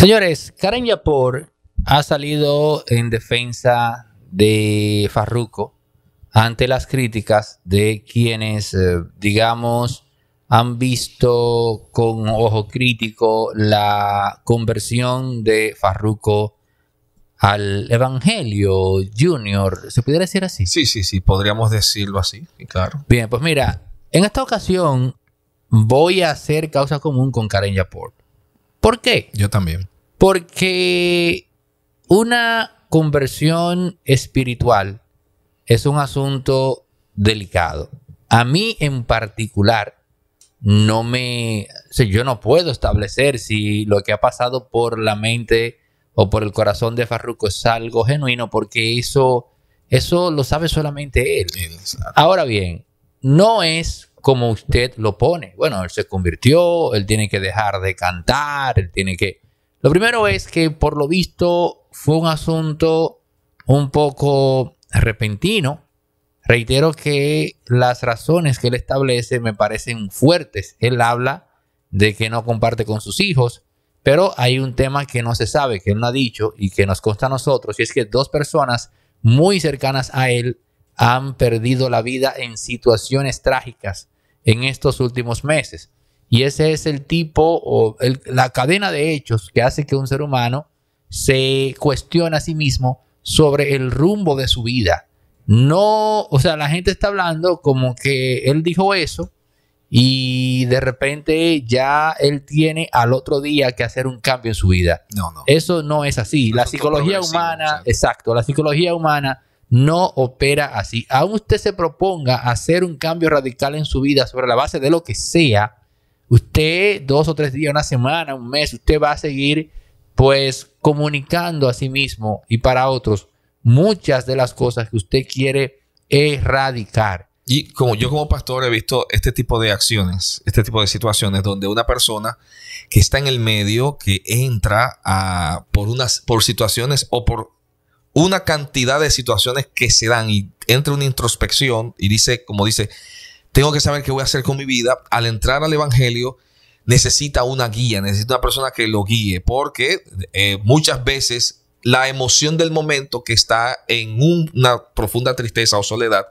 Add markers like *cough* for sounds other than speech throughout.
Señores, Karen Yapor ha salido en defensa de Farruco ante las críticas de quienes, eh, digamos, han visto con ojo crítico la conversión de Farruco al Evangelio Junior. ¿Se pudiera decir así? Sí, sí, sí, podríamos decirlo así, claro. Bien, pues mira, en esta ocasión voy a hacer causa común con Karen Yapor. ¿Por qué? Yo también. Porque una conversión espiritual es un asunto delicado. A mí en particular, no me, yo no puedo establecer si lo que ha pasado por la mente o por el corazón de Farruko es algo genuino, porque eso, eso lo sabe solamente él. Ahora bien, no es como usted lo pone. Bueno, él se convirtió, él tiene que dejar de cantar, él tiene que... Lo primero es que por lo visto fue un asunto un poco repentino. Reitero que las razones que él establece me parecen fuertes. Él habla de que no comparte con sus hijos, pero hay un tema que no se sabe, que él no ha dicho y que nos consta a nosotros, y es que dos personas muy cercanas a él han perdido la vida en situaciones trágicas en estos últimos meses. Y ese es el tipo o la cadena de hechos que hace que un ser humano se cuestione a sí mismo sobre el rumbo de su vida. No, o sea, la gente está hablando como que él dijo eso y de repente ya él tiene al otro día que hacer un cambio en su vida. No, no. Eso no es así. la psicología humana, exacto, la psicología humana no opera así. Aún usted se proponga hacer un cambio radical en su vida sobre la base de lo que sea, usted dos o tres días, una semana, un mes, usted va a seguir pues comunicando a sí mismo y para otros muchas de las cosas que usted quiere erradicar. Y como yo como pastor he visto este tipo de acciones, este tipo de situaciones donde una persona que está en el medio, que entra por, unas, por situaciones o por una cantidad de situaciones que se dan y entra una introspección y dice, como dice, tengo que saber qué voy a hacer con mi vida. Al entrar al Evangelio, necesita una guía, necesita una persona que lo guíe, porque eh, muchas veces la emoción del momento que está en una profunda tristeza o soledad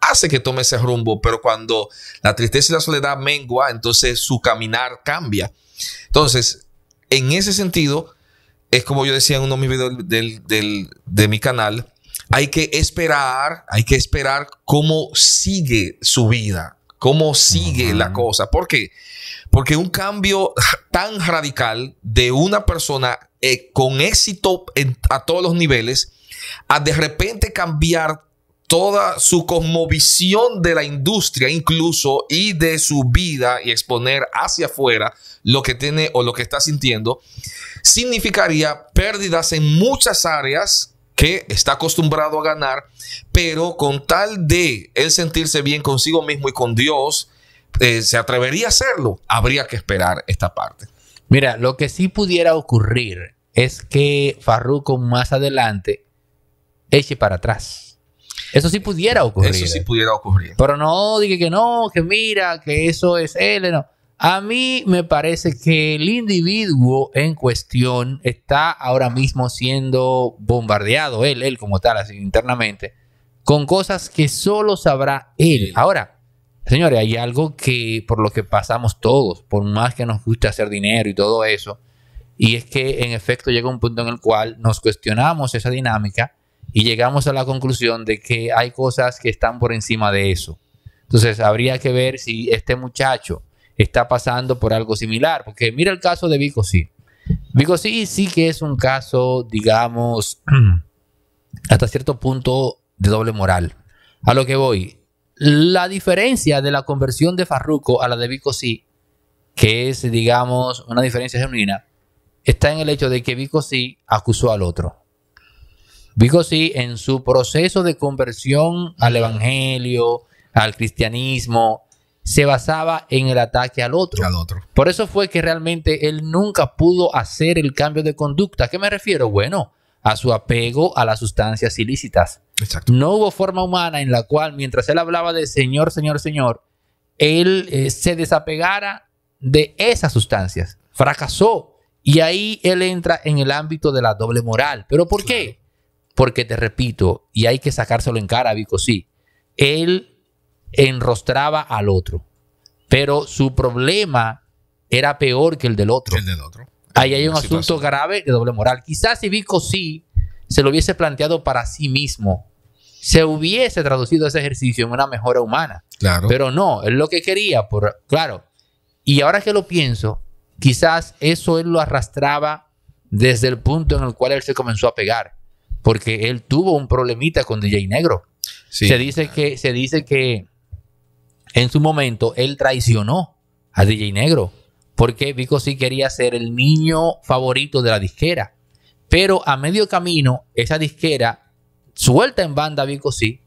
hace que tome ese rumbo, pero cuando la tristeza y la soledad mengua, entonces su caminar cambia. Entonces, en ese sentido, es como yo decía en uno de mis videos de mi canal, hay que esperar, hay que esperar cómo sigue su vida, cómo sigue la cosa. ¿Por qué? Porque un cambio tan radical de una persona eh, con éxito a todos los niveles, a de repente cambiar toda su cosmovisión de la industria incluso y de su vida y exponer hacia afuera lo que tiene o lo que está sintiendo, significaría pérdidas en muchas áreas que está acostumbrado a ganar, pero con tal de él sentirse bien consigo mismo y con Dios, eh, se atrevería a hacerlo. Habría que esperar esta parte. Mira, lo que sí pudiera ocurrir es que Farruko más adelante eche para atrás. Eso sí pudiera ocurrir. Eso sí eh. pudiera ocurrir. Pero no dije que no, que mira, que eso es él. No. A mí me parece que el individuo en cuestión está ahora mismo siendo bombardeado, él, él como tal, así internamente, con cosas que solo sabrá él. Ahora, señores, hay algo que por lo que pasamos todos, por más que nos guste hacer dinero y todo eso, y es que en efecto llega un punto en el cual nos cuestionamos esa dinámica y llegamos a la conclusión de que hay cosas que están por encima de eso. Entonces habría que ver si este muchacho está pasando por algo similar, porque mira el caso de Vico sí. Vico sí sí que es un caso, digamos, *clears throat* hasta cierto punto de doble moral. A lo que voy, la diferencia de la conversión de Farruco a la de Vico sí, que es, digamos, una diferencia genuina, está en el hecho de que Vico sí acusó al otro. Vico sí, en su proceso de conversión al evangelio, al cristianismo, se basaba en el ataque al otro. Por eso fue que realmente él nunca pudo hacer el cambio de conducta. ¿A qué me refiero? Bueno, a su apego a las sustancias ilícitas. Exacto. No hubo forma humana en la cual, mientras él hablaba de Señor, Señor, Señor, él eh, se desapegara de esas sustancias. Fracasó. Y ahí él entra en el ámbito de la doble moral. ¿Pero por qué? Porque te repito, y hay que sacárselo en cara, Vico, sí, él enrostraba al otro, pero su problema era peor que el del otro. El del otro. Ahí hay un asunto grave de doble moral. Quizás si Vico sí se lo hubiese planteado para sí mismo, se hubiese traducido ese ejercicio en una mejora humana. Pero no, es lo que quería, por, claro. Y ahora que lo pienso, quizás eso él lo arrastraba desde el punto en el cual él se comenzó a pegar porque él tuvo un problemita con DJ Negro. Se, dice que, se dice que en su momento él traicionó a DJ Negro, porque Vico sí quería ser el niño favorito de la disquera. Pero a medio camino, esa disquera suelta en banda a Vico sí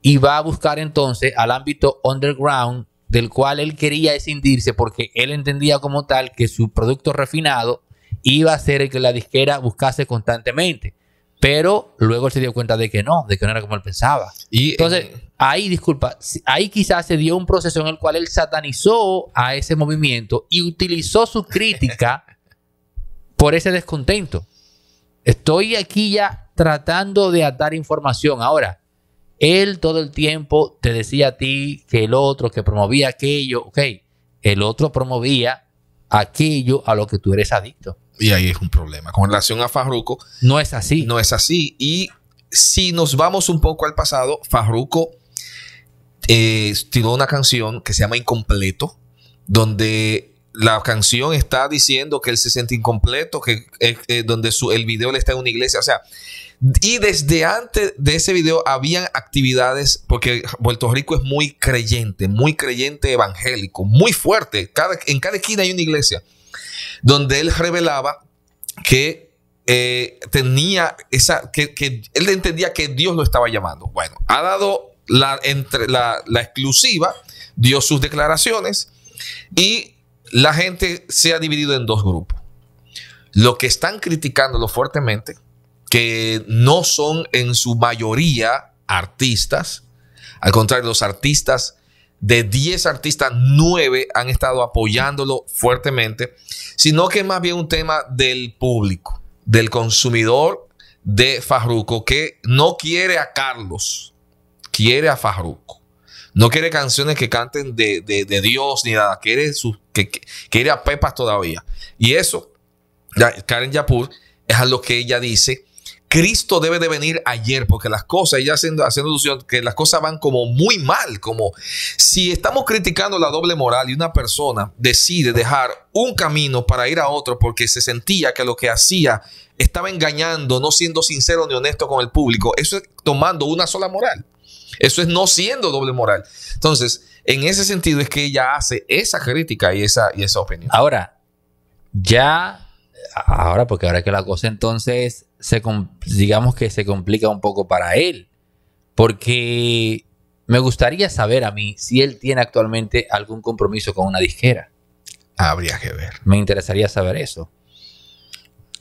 y va a buscar entonces al ámbito underground del cual él quería escindirse porque él entendía como tal que su producto refinado iba a ser el que la disquera buscase constantemente. Pero luego él se dio cuenta de que no, de que no era como él pensaba. Eh, Entonces, ahí, disculpa, ahí quizás se dio un proceso en el cual él satanizó a ese movimiento y utilizó su crítica *laughs* por ese descontento. Estoy aquí ya tratando de atar información. Ahora, él todo el tiempo te decía a ti que el otro, que promovía aquello, ok, el otro promovía aquello a lo que tú eres adicto. Y ahí es un problema. Con relación a Farruko. No es así. No es así. Y si nos vamos un poco al pasado, Farruko eh, tiró una canción que se llama Incompleto, donde la canción está diciendo que él se siente incompleto, que eh, donde su, el video le está en una iglesia. O sea, y desde antes de ese video habían actividades, porque Puerto Rico es muy creyente, muy creyente evangélico, muy fuerte. Cada, en cada esquina hay una iglesia donde él revelaba que eh, tenía esa, que, él entendía que Dios lo estaba llamando. Bueno, ha dado la, entre, la, la exclusiva, dio sus declaraciones y la gente se ha dividido en dos grupos. Lo que están criticándolo fuertemente, que no son en su mayoría artistas, al contrario, los artistas de 10 artistas, 9 han estado apoyándolo fuertemente, sino que es más bien un tema del público, del consumidor de Farruco, que no quiere a Carlos, quiere a Farruco. No quiere canciones que canten de, Dios ni nada, quiere, quiere a Pepas todavía. Y eso, Karen Yapur, es a lo que ella dice Cristo debe de venir ayer, porque las cosas, ya haciendo, haciendo que las cosas van como muy mal, como si estamos criticando la doble moral y una persona decide dejar un camino para ir a otro porque se sentía que lo que hacía estaba engañando, no siendo sincero ni honesto con el público, eso es tomando una sola moral. Eso es no siendo doble moral. Entonces, en ese sentido es que ella hace esa crítica y esa, y esa opinión. Ahora, ya, ahora, porque ahora que la cosa entonces digamos que se complica un poco para él, porque me gustaría saber a mí si él tiene actualmente algún compromiso con una disquera. Habría que ver. Me interesaría saber eso.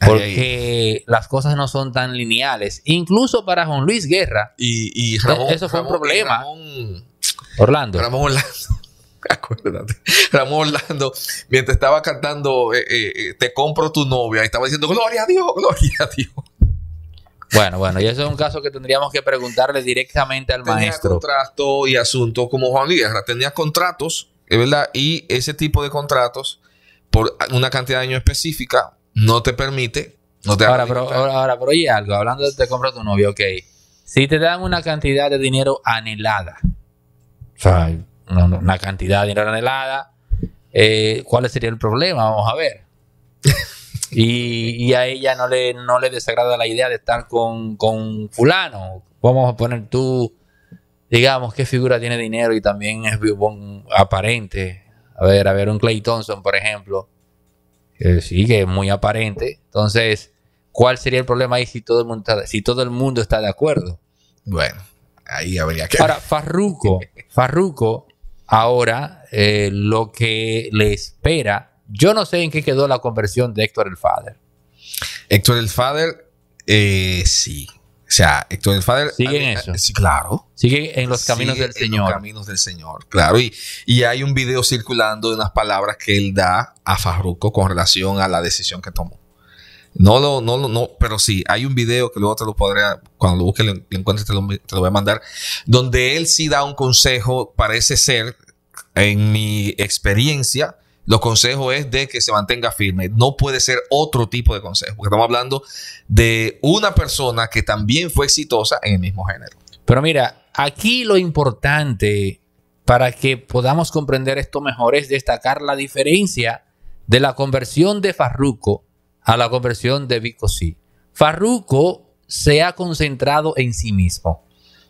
Porque las cosas no son tan lineales. Incluso para Juan Luis Guerra. Y, Eso fue un problema. Ramón, Orlando. Ramón Orlando. *laughs* Ramón Orlando, mientras estaba cantando eh, eh, eh, Te compro tu novia, estaba diciendo Gloria a Dios, Gloria a Dios. Bueno, bueno, y eso es un caso que tendríamos que preguntarle directamente al maestro. maestro. contratos y asuntos como Juan Guerra. Tenía contratos, es verdad, y ese tipo de contratos por una cantidad de años específica no te permite. No te ahora, pero, ahora, pero oye algo, hablando de te compra tu novio, ok. Si te dan una cantidad de dinero anhelada, o sea, una, cantidad de dinero anhelada, eh, ¿cuál sería el problema? Vamos a ver. *laughs* y, a ella no le, no le desagrada la idea de estar con, fulano. Vamos a poner tú, digamos, qué figura tiene dinero y también es aparente. A ver, a ver, un Clay Thompson, por ejemplo, que sí, que es muy aparente. Entonces, ¿cuál sería el problema ahí si todo el mundo está, si todo el mundo está de acuerdo? Bueno, ahí habría que... Ahora, Farruco, Farruco, ahora eh, lo que le espera yo no sé en qué quedó la conversión de Héctor el Father. Héctor el Father eh, sí. O sea, Héctor el Father Sigue en eh, eso. Sí, claro. Sigue en los caminos del Señor. En los caminos del Señor, claro. Y, y, hay un video circulando de unas palabras que él da a Farruco con relación a la decisión que tomó. No lo, no no, pero sí, hay un video que luego te lo podré, cuando lo busques, lo, encuentres, te te lo voy a mandar, donde él sí da un consejo, parece ser, en mi experiencia, los consejos es de que se mantenga firme. No puede ser otro tipo de consejo, porque estamos hablando de una persona que también fue exitosa en el mismo género. Pero mira, aquí lo importante para que podamos comprender esto mejor es destacar la diferencia de la conversión de Farruco a la conversión de Vico C. Farruco se ha concentrado en sí mismo.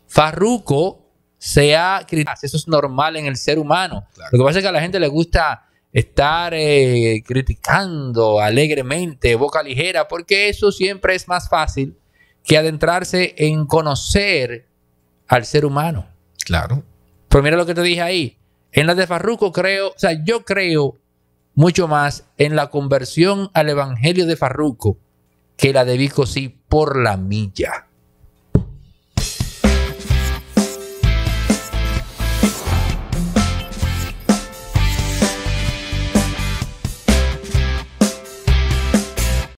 Farruco se ha ah, Eso es normal en el ser humano. Lo que pasa es que a la gente le gusta estar eh, criticando alegremente, boca ligera, porque eso siempre es más fácil que adentrarse en conocer al ser humano. Claro. Pues mira lo que te dije ahí. En la de Farruco creo, o sea, yo creo mucho más en la conversión al evangelio de Farruco que la de Vico sí por la milla.